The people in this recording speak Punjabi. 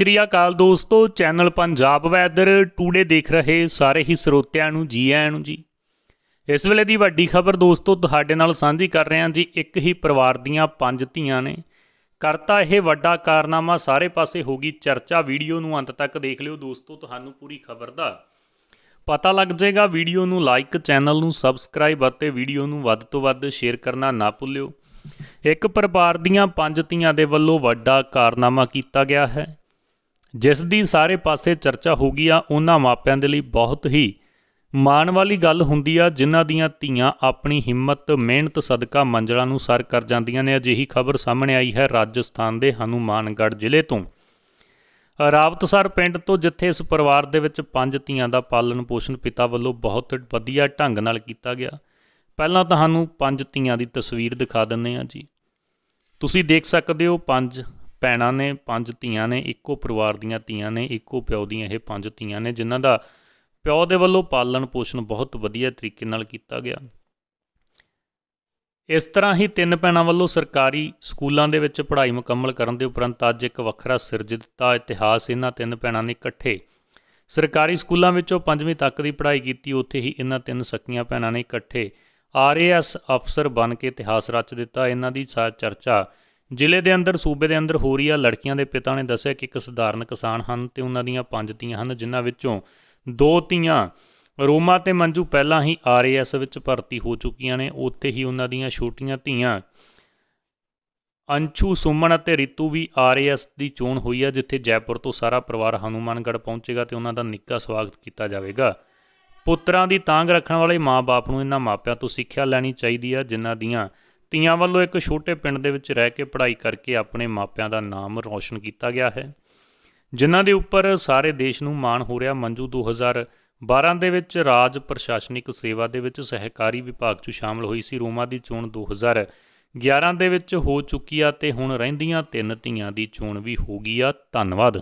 ਸ਼੍ਰੀ ਅਕਾਲ ਦੋਸਤੋ ਚੈਨਲ ਪੰਜਾਬ ਵੈਦਰ ਟੂਡੇ ਦੇਖ ਰਹੇ ਸਾਰੇ ਹੀ ਸਰੋਤਿਆਂ ਨੂੰ ਜੀ ਆਇਆਂ ਨੂੰ ਜੀ ਇਸ ਵੇਲੇ ਦੀ ਵੱਡੀ ਖਬਰ ਦੋਸਤੋ ਤੁਹਾਡੇ ਨਾਲ ਸਾਂਝੀ ਕਰ ਰਹੇ ਹਾਂ ਜੀ ਇੱਕ ਹੀ ਪਰਿਵਾਰ ਦੀਆਂ ਪੰਜ ਧੀਆਂ ਨੇ ਕਰਤਾ ਇਹ ਵੱਡਾ ਕਾਰਨਾਮਾ ਸਾਰੇ ਪਾਸੇ ਹੋ ਗਈ ਚਰਚਾ ਵੀਡੀਓ ਨੂੰ ਅੰਤ ਤੱਕ ਦੇਖ ਲਿਓ ਦੋਸਤੋ ਤੁਹਾਨੂੰ ਪੂਰੀ ਖਬਰ ਦਾ ਪਤਾ ਲੱਗ ਜਾਏਗਾ ਵੀਡੀਓ ਨੂੰ ਲਾਈਕ ਚੈਨਲ ਨੂੰ ਸਬਸਕ੍ਰਾਈਬ ਅਤੇ ਵੀਡੀਓ ਨੂੰ ਵੱਧ ਤੋਂ ਵੱਧ ਸ਼ੇਅਰ ਕਰਨਾ ਨਾ ਭੁੱਲਿਓ ਇੱਕ ਪਰਿਵਾਰ ਦੀਆਂ ਪੰਜ ਧੀਆਂ ਦੇ ਵੱਲੋਂ ਵੱਡਾ ਕਾਰਨਾਮਾ ਕੀਤਾ ਗਿਆ ਹੈ ਜਿਸ ਦੀ ਸਾਰੇ ਪਾਸੇ ਚਰਚਾ ਹੋ ਗਈ ਆ ਉਹਨਾਂ ਮਾਪਿਆਂ ਦੇ ਲਈ ਬਹੁਤ ਹੀ ਮਾਣ ਵਾਲੀ ਗੱਲ ਹੁੰਦੀ ਆ ਜਿਨ੍ਹਾਂ ਦੀਆਂ ਧੀਆਂ ਆਪਣੀ ਹਿੰਮਤ ਮਿਹਨਤ ਸਦਕਾ ਮੰਜ਼ਲਾਂ ਨੂੰ ਸਰ ਕਰ ਜਾਂਦੀਆਂ ਨੇ ਅਜਿਹੀ ਖਬਰ ਸਾਹਮਣੇ ਆਈ ਹੈ ਰਾਜਸਥਾਨ ਦੇ ਹਨੂਮਾਨਗੜ੍ਹ ਜ਼ਿਲ੍ਹੇ ਤੋਂ ਰਾਵਤਸਰ ਪਿੰਡ ਤੋਂ ਜਿੱਥੇ ਇਸ ਪਰਿਵਾਰ ਦੇ ਵਿੱਚ ਪੰਜ ਧੀਆਂ ਦਾ ਪਾਲਣ ਪੋਸ਼ਣ ਪਿਤਾ ਵੱਲੋਂ ਬਹੁਤ ਵਧੀਆ ਢੰਗ ਨਾਲ ਕੀਤਾ ਗਿਆ ਪਹਿਲਾਂ ਤੁਹਾਨੂੰ ਪੰਜ ਧੀਆਂ ਦੀ ਤਸਵੀਰ ਦਿਖਾ ਦਿੰਨੇ ਆ ਜੀ ਤੁਸੀਂ ਦੇਖ ਸਕਦੇ ਹੋ ਪੰਜ ਭੈਣਾਂ ਨੇ ਪੰਜ ਧੀਆਂ ਨੇ ਇੱਕੋ ਪਰਿਵਾਰ ਦੀਆਂ ਧੀਆਂ ਨੇ ਇੱਕੋ ਪਿਓ ਦੀਆਂ ਇਹ ਪੰਜ ਧੀਆਂ ਨੇ ਜਿਨ੍ਹਾਂ ਦਾ ਪਿਓ ਦੇ ਵੱਲੋਂ ਪਾਲਣ ਪੋਸ਼ਣ ਬਹੁਤ ਵਧੀਆ ਤਰੀਕੇ ਨਾਲ ਕੀਤਾ ਗਿਆ ਇਸ ਤਰ੍ਹਾਂ ਹੀ ਤਿੰਨ ਭੈਣਾਂ ਵੱਲੋਂ ਸਰਕਾਰੀ ਸਕੂਲਾਂ ਦੇ ਵਿੱਚ ਪੜ੍ਹਾਈ ਮੁਕੰਮਲ ਕਰਨ ਦੇ ਉਪਰੰਤ ਅੱਜ ਇੱਕ ਵੱਖਰਾ ਸਿਰਜ ਦਿੱਤਾ ਇਤਿਹਾਸ ਇਹਨਾਂ ਤਿੰਨ ਭੈਣਾਂ ਨੇ ਇਕੱਠੇ ਸਰਕਾਰੀ ਸਕੂਲਾਂ ਵਿੱਚੋਂ 5ਵੀਂ ਤੱਕ ਦੀ ਪੜ੍ਹਾਈ ਕੀਤੀ ਉੱਥੇ ਹੀ ਇਹਨਾਂ ਤਿੰਨ ਸਕੀਆਂ ਭੈਣਾਂ ਨੇ ਇਕੱਠੇ ਆਰਐਸ ਅਫਸਰ ਬਣ ਕੇ ਇਤਿਹਾਸ ਰਚ ਦਿੱਤਾ ਇਹਨਾਂ ਦੀ ਸਾਰ ਚਰਚਾ ਜ਼ਿਲ੍ਹੇ ਦੇ ਅੰਦਰ ਸੂਬੇ ਦੇ ਅੰਦਰ ਹੋ ਰਹੀ ਆ ਲੜਕੀਆਂ ਦੇ ਪਿਤਾ ਨੇ ਦੱਸਿਆ ਕਿ ਇੱਕ ਸਧਾਰਨ ਕਿਸਾਨ ਹਨ ਤੇ ਉਹਨਾਂ ਦੀਆਂ ਪੰਜ ਧੀਆਂ ਹਨ ਜਿਨ੍ਹਾਂ ਵਿੱਚੋਂ ਦੋ ਧੀਆਂ ਰੋਮਾ ਤੇ ਮੰਜੂ ਪਹਿਲਾਂ ਹੀ ਆਰਏਐਸ ਵਿੱਚ ਭਰਤੀ ਹੋ ਚੁੱਕੀਆਂ ਨੇ ਉੱਥੇ ਹੀ ਉਹਨਾਂ ਦੀਆਂ ਛੋਟੀਆਂ ਧੀਆਂ ਅੰਚੂ ਸੁਮਨ ਅਤੇ ਰਿਤੂ ਵੀ ਆਰਐਸ ਦੀ ਚੋਣ ਹੋਈ ਹੈ ਜਿੱਥੇ ਜੈਪੁਰ ਤੋਂ ਸਾਰਾ ਪਰਿਵਾਰ ਹਨੂਮਾਨਗੜ੍ਹ ਪਹੁੰਚੇਗਾ ਤੇ ਉਹਨਾਂ ਦਾ ਨਿੱਕਾ ਸਵਾਗਤ ਕੀਤਾ ਜਾਵੇਗਾ ਪੁੱਤਰਾਂ ਦੀ ਤਾਂਗ ਰੱਖਣ ਵਾਲੇ ਮਾਪੇ ਨੂੰ ਇਹਨਾਂ ਮਾਪਿਆਂ ਤੋਂ ਸਿੱਖਿਆ ਲੈਣੀ ਚਾਹੀਦੀ ਆ ਜਿਨ੍ਹਾਂ ਦੀਆਂ ਤੀਆਂ ਵੱਲੋਂ ਇੱਕ ਛੋਟੇ ਪਿੰਡ ਦੇ ਵਿੱਚ ਰਹਿ ਕੇ ਪੜ੍ਹਾਈ ਕਰਕੇ ਆਪਣੇ ਮਾਪਿਆਂ ਦਾ ਨਾਮ ਰੌਸ਼ਨ ਕੀਤਾ ਗਿਆ ਹੈ ਜਿਨ੍ਹਾਂ ਦੇ ਉੱਪਰ ਸਾਰੇ ਦੇਸ਼ ਨੂੰ ਮਾਣ ਹੋ ਰਿਹਾ ਮੰਜੂ 2012 ਦੇ ਵਿੱਚ ਰਾਜ ਪ੍ਰਸ਼ਾਸਨਿਕ ਸੇਵਾ ਦੇ ਵਿੱਚ ਸਹਿਕਾਰੀ ਵਿਭਾਗ 'ਚ ਸ਼ਾਮਲ ਹੋਈ ਸੀ ਰੋਮਾ ਦੀ ਚੋਣ 2011 ਦੇ ਵਿੱਚ ਹੋ ਚੁੱਕੀ ਆ ਤੇ ਹੁਣ ਰਹਿੰਦੀਆਂ ਤਿੰਨ ਧੀਆਂ ਦੀ ਚੋਣ ਵੀ ਹੋ ਗਈ ਆ ਧੰਨਵਾਦ